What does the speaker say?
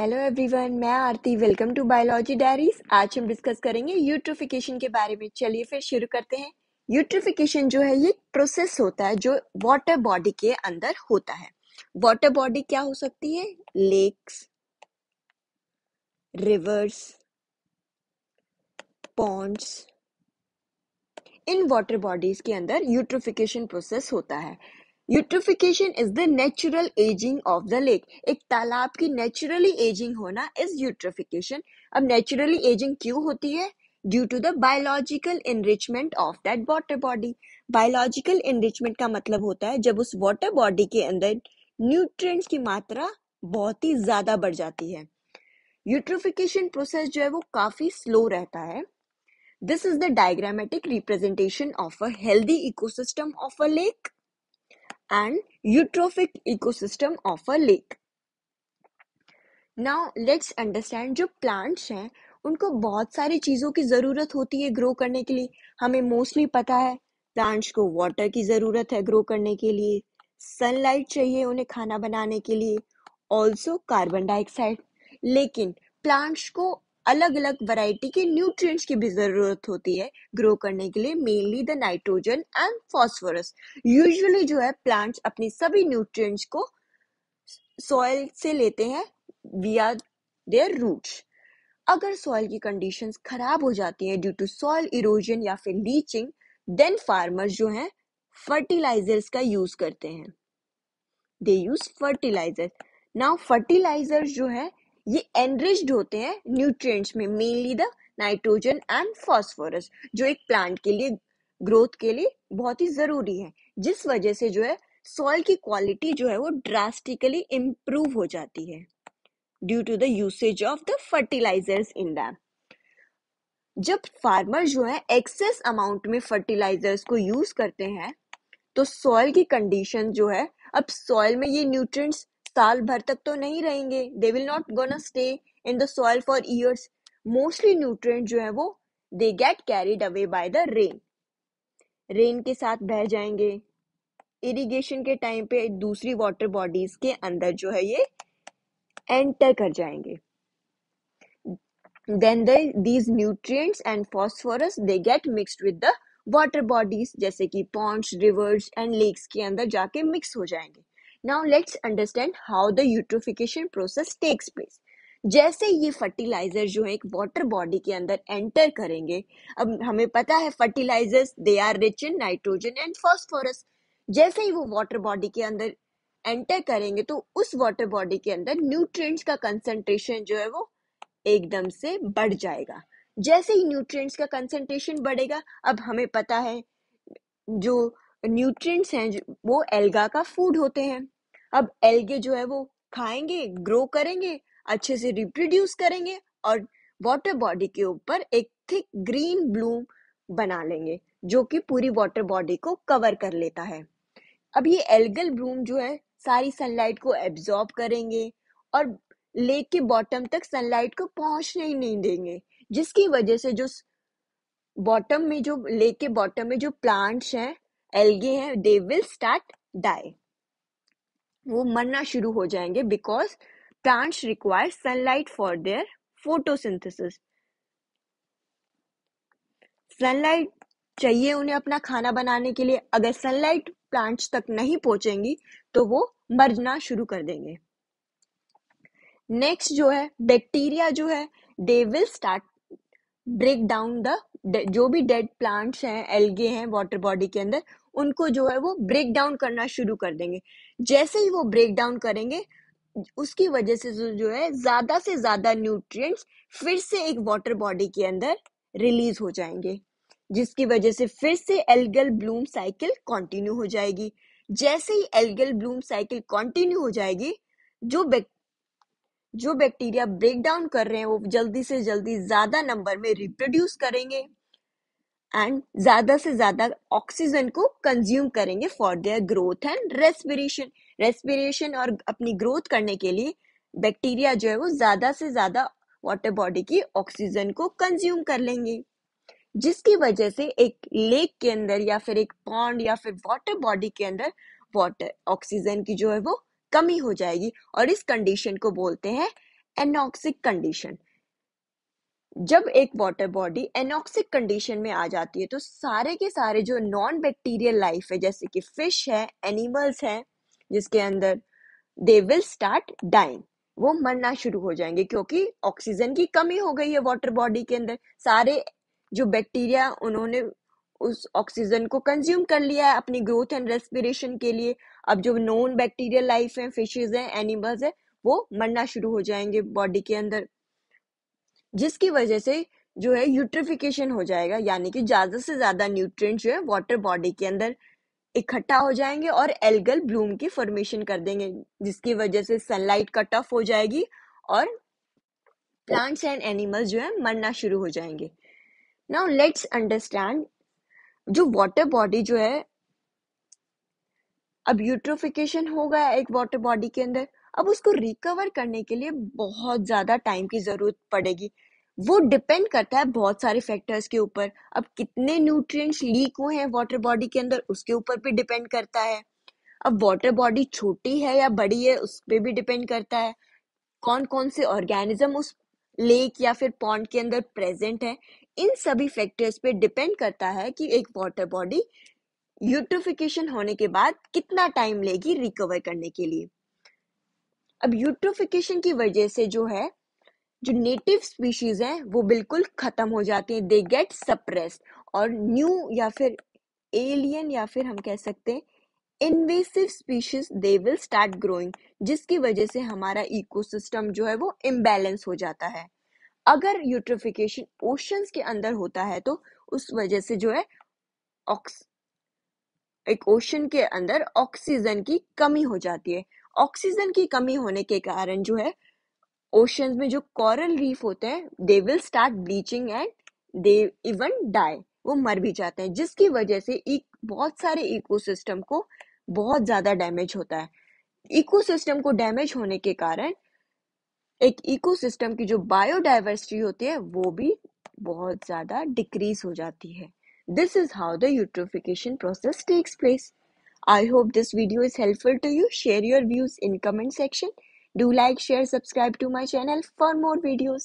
Hello everyone मैं Aarti welcome to biology diaries आज हम डिस्कस करेंगे यूट्रोफिकेशन के बारे में चलिए फिर शुरू करते हैं यूट्रोफिकेशन जो है ये प्रोसेस होता है जो वाटर बॉडी के अंदर होता है वाटर बॉडी क्या हो सकती है lakes rivers ponds in water bodies के अंदर यूट्रोफिकेशन प्रोसेस होता है eutrophication is the natural ageing of the lake एक तालाब की नेचुरली एजिंग होना इज यूट्रिफिकेशन अब नेचुरली एजिंग क्यों होती है due to the biological enrichment of that water body biological enrichment का मतलब होता है जब उस वाटर बॉडी के अंदर न्यूट्रिएंट्स की मात्रा बहुत ही ज्यादा बढ़ जाती है यूट्रिफिकेशन प्रोसेस जो है वो काफी स्लो रहता है this is the diagrammatic representation of a healthy ecosystem of a lake and eutrophic ecosystem of a lake. Now let's understand जो plants हैं उनको बहुत सारी चीज़ों की ज़रूरत होती है grow करने के लिए हमें mostly पता है plants को water की ज़रूरत है grow करने के लिए sunlight चाहिए उन्हें खाना बनाने के लिए also carbon dioxide लेकिन प्लांट्स को अलग अलग वैरायटी के न्यूट्रिएंट्स की भी ज़रूरत होती है ग्रो करने के लिए mainly the nitrogen and phosphorus usually जो है प्लांट्स अपनी सभी न्यूट्रिएंट्स को सॉइल से लेते हैं विया देयर रूट्स अगर सॉइल की कंडीशंस खराब हो जाती हैं ड्यू टू सॉइल इरोजन या फिर लीचिंग देन फार्मर्स जो हैं फर्टिलाइजर्स का यूज करते हैं they use fertiliser now fertilisers जो है ये एनरिच्ड होते हैं न्यूट्रिएंट्स में mainly the nitrogen and phosphorus जो एक प्लांट के लिए ग्रोथ के लिए बहुत ही जरूरी है जिस वजह से जो है सॉइल की क्वालिटी जो है वो ड्रास्टिकली इम्प्रूव हो जाती है due to the usage of the fertilisers in them जब फार्मर जो है एक्सेस अमाउंट में फर्टिलाइजर्स को यूज करते हैं तो सॉइल की कंडीशन जो है अब सॉइल में ये न्यूट्रिएंट्स साल भर तक तो नहीं रहेंगे they will not gonna stay in the soil for years mostly nutrient जो है वो they get carried away by the rain rain के साथ बह जाएंगे इरिगेशन के टाइम पे दूसरी वाटर बॉडीज के अंदर जो है ये एंटर कर जाएंगे then they these nutrients and phosphorus they get mix with the water bodies जैसे कि पॉन्ड्स रिवर्स एंड लेक्स के अंदर जाके मिक्स हो जाएंगे now let's understand how the eutrophication process takes place जैसे ये फर्टिलाइजर जो है एक वाटर बॉडी के अंदर एंटर करेंगे अब हमें पता है fertilisers they are rich in nitrogen and phosphorus जैसे ही वो वाटर बॉडी के अंदर एंटर करेंगे तो उस वाटर बॉडी के अंदर न्यूट्रिएंट्स का कंसंट्रेशन जो है वो एकदम से बढ़ जाएगा जैसे ही न्यूट्रिएंट्स का कंसंट्रेशन बढ़ेगा अब हमें पता है जो न्यूट्रिएंट्स हैं वो एल्गा का फूड होते हैं अब एल्गे जो है वो खाएंगे ग्रो करेंगे अच्छे से रिप्रोड्यूस करेंगे और वाटर बॉडी के ऊपर एक थिक ग्रीन ब्लूम बना लेंगे जो कि पूरी वाटर बॉडी को कवर कर लेता है अब ये एल्गल ब्लूम जो है सारी सनलाइट को एब्जॉर्ब करेंगे और लेक के बॉटम तक सनलाइट को पहुंचने ही नहीं देंगे जिसकी वजह से जो बॉटम में जो लेक के बॉटम में जो प्लांट्स हैं एल्गे हैं दे विल स्टार्ट डाई वो मरना शुरू हो जाएंगे because plants require sunlight for their photosynthesis sunlight चाहिए उन्हें अपना खाना बनाने के लिए अगर सनलाइट प्लांट्स तक नहीं पहुंचेंगी तो वो मरना शुरू कर देंगे नेक्स्ट जो है बैक्टीरिया जो है they will start break down the जो भी डेड प्लांट्स हैं एल्गे हैं वाटर बॉडी के अंदर उनको जो है वो ब्रेक डाउन करना शुरू कर देंगे जैसे ही वो ब्रेक डाउन करेंगे उसकी वजह से जो है ज्यादा से ज्यादा न्यूट्रिएंट्स फिर से एक वाटर बॉडी के अंदर रिलीज हो जाएंगे जिसकी वजह से फिर से एल्गल ब्लूम साइकिल कंटिन्यू हो जाएगी जैसे ही एल्गल ब्लूम साइकिल कंटिन्यू हो जाएगी जो जो बैक्टीरिया ब्रेक डाउन कर रहे हैं वो जल्दी से जल्दी ज्यादा नंबर में रिप्रोड्यूस करेंगे एंड ज्यादा से ज्यादा ऑक्सीजन को कंज्यूम करेंगे for their growth and respiration respiration और अपनी ग्रोथ करने के लिए बैक्टीरिया जो है वो ज्यादा से ज्यादा वाटर बॉडी की ऑक्सीजन को कंज्यूम कर लेंगे जिसकी वजह से एक लेक के अंदर या फिर एक पॉन्ड या फिर वाटर बॉडी के अंदर वाटर ऑक्सीजन की जो है वो कमी हो जाएगी और इस कंडीशन को बोलते हैं एनॉक्सिक कंडीशन जब एक वाटर बॉडी एनॉक्सिक कंडीशन में आ जाती है तो सारे के सारे जो नॉन बैक्टीरियल लाइफ है जैसे कि फिश है एनिमल्स हैं जिसके अंदर दे विल स्टार्ट डाइंग वो मरना शुरू हो जाएंगे क्योंकि ऑक्सीजन की कमी हो गई है वाटर बॉडी के अंदर सारे जो बैक्टीरिया उन्होंने उस ऑक्सीजन को कंज्यूम कर लिया है अपनी ग्रोथ एंड रेस्पिरेशन के लिए अब जो नॉन बैक्टीरियल लाइफ है फिशेज हैं एनिमल्स हैं वो मरना शुरू हो जाएंगे बॉडी के अंदर जिसकी वजह से जो है यूट्रिफिकेशन हो जाएगा यानी कि ज्यादा से ज्यादा न्यूट्रिएंट जो है वाटर बॉडी के अंदर इकट्ठा हो जाएंगे और एल्गल ब्लूम की फॉर्मेशन कर देंगे जिसकी वजह से सनलाइट कट ऑफ हो जाएगी और प्लांट्स एंड एनिमल्स जो है मरना शुरू हो जाएंगे नाउ लेट्स अंडरस्टैंड जो वाटर बॉडी जो है अब यूट्रोफिकेशन होगा एक वाटर बॉडी के अंदर अब उसको रिकवर करने के लिए बहुत ज़्यादा टाइम की ज़रूरत पड़ेगी वो डिपेंड करता है बहुत सारे फैक्टर्स के ऊपर अब कितने न्यूट्रिएंट्स लीक हुए हैं वाटर बॉडी के अंदर उसके ऊपर भी डिपेंड करता है अब वाटर बॉडी छोटी है या बड़ी है उस पर भी डिपेंड करता है कौन कौन से ऑर्गेनिज्म उस लेक या फिर पॉन्ड के अंदर प्रेजेंट है इन सभी फैक्टर्स पे डिपेंड करता है कि एक वाटर बॉडी यूट्रिफिकेशन होने के बाद कितना टाइम लेगी रिकवर करने के लिए अब यूट्रोफिकेशन की वजह से जो है जो नेटिव स्पीशीज हैं वो बिल्कुल खत्म हो जाती हैं दे गेट सप्रेस्ड और न्यू या फिर एलियन या फिर हम कह सकते हैं invasive species they will start growing जिसकी वजह से हमारा इकोसिस्टम जो है वो इम्बेलेंस हो जाता है अगर यूट्रोफिकेशन ओशंस के अंदर होता है तो उस वजह से जो है ऑक्स एक ओशन के अंदर ऑक्सीजन की कमी हो जाती है ऑक्सीजन की कमी होने के कारण जो है ओशन में जो कॉरल रीफ होते हैं they will start bleaching and they even die वो मर भी जाते हैं जिसकी वजह से एक बहुत सारे इकोसिस्टम को बहुत ज्यादा डैमेज होता है इकोसिस्टम को डैमेज होने के कारण एक इकोसिस्टम की जो बायोडाइवर्सिटी होती है वो भी बहुत ज्यादा डिक्रीज हो जाती है this is how the eutrophication process takes place I hope this video is helpful to you. Share your views in comment section. Do like, share, subscribe to my channel for more videos.